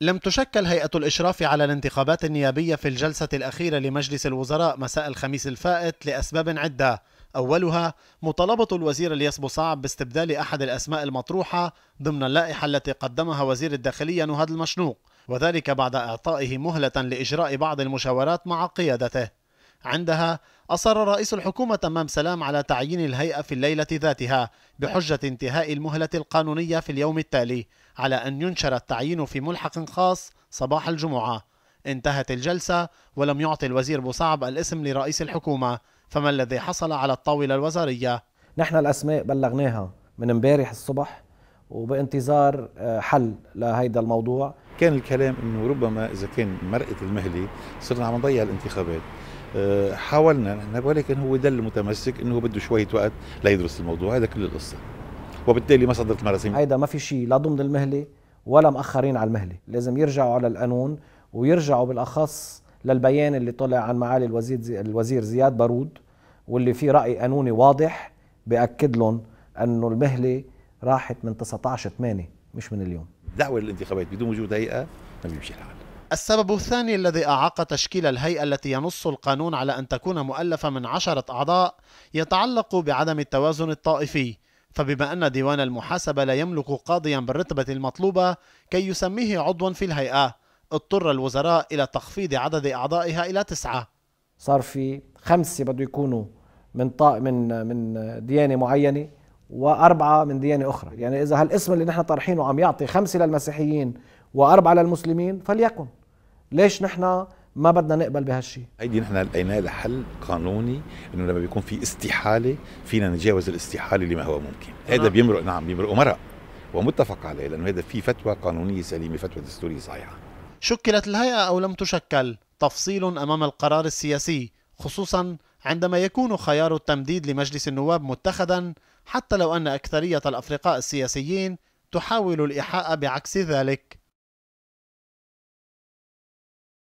لم تشكل هيئة الإشراف على الانتخابات النيابية في الجلسة الأخيرة لمجلس الوزراء مساء الخميس الفائت لأسباب عدة أولها مطالبة الوزير الياس صعب باستبدال أحد الأسماء المطروحة ضمن اللائحة التي قدمها وزير الداخلية نهاد المشنوق وذلك بعد إعطائه مهلة لإجراء بعض المشاورات مع قيادته عندها أصر رئيس الحكومة تمام سلام على تعيين الهيئة في الليلة ذاتها بحجة انتهاء المهلة القانونية في اليوم التالي على أن ينشر التعيين في ملحق خاص صباح الجمعة انتهت الجلسة ولم يعطي الوزير بوصعب الاسم لرئيس الحكومة فما الذي حصل على الطاولة الوزارية؟ نحن الأسماء بلغناها من امبارح الصبح وبانتظار آه، حل لهيدا الموضوع كان الكلام انه ربما اذا كان مرقه المهله صرنا عم نضيع الانتخابات آه، حاولنا نحن ولكن هو دل متمسك انه بده شويه وقت ليدرس الموضوع هذا كل القصه وبالتالي ما صدرت مراسيم هيدا ما في شيء لا ضمن المهله ولا مأخرين على المهله لازم يرجعوا على القانون ويرجعوا بالاخص للبيان اللي طلع عن معالي الوزير زي الوزير زياد بارود واللي فيه راي قانوني واضح باكد لهم انه المهله راحت من 19 8 مش من اليوم دعوة للانتخابات بدون وجود هيئة ما بيمشي الحال السبب الثاني الذي أعاق تشكيل الهيئة التي ينص القانون على أن تكون مؤلفة من عشرة أعضاء يتعلق بعدم التوازن الطائفي فبما أن ديوان المحاسبة لا يملك قاضيا بالرتبة المطلوبة كي يسميه عضوا في الهيئة اضطر الوزراء إلى تخفيض عدد أعضائها إلى تسعة صار في خمسة بده يكونوا من طا... من من ديانة معينة وأربعة من ديانة أخرى يعني إذا هالاسم اللي نحن طرحينه عم يعطي خمسة للمسيحيين وأربعة للمسلمين فليكن ليش نحن ما بدنا نقبل بهالشيء هيدي نحن لقيناها لحل قانوني انه لما بيكون في استحاله فينا نتجاوز الاستحاله اللي ما هو ممكن آه. هذا آه. بيمرق نعم بيمرق مرق ومتفق عليه لانه هذا في فتوى قانونيه سليمه فتوى دستوريه صحيحه شكلت الهيئه او لم تشكل تفصيل امام القرار السياسي خصوصا عندما يكون خيار التمديد لمجلس النواب متخذا حتى لو أن أكثرية الأفرقاء السياسيين تحاول الإيحاء بعكس ذلك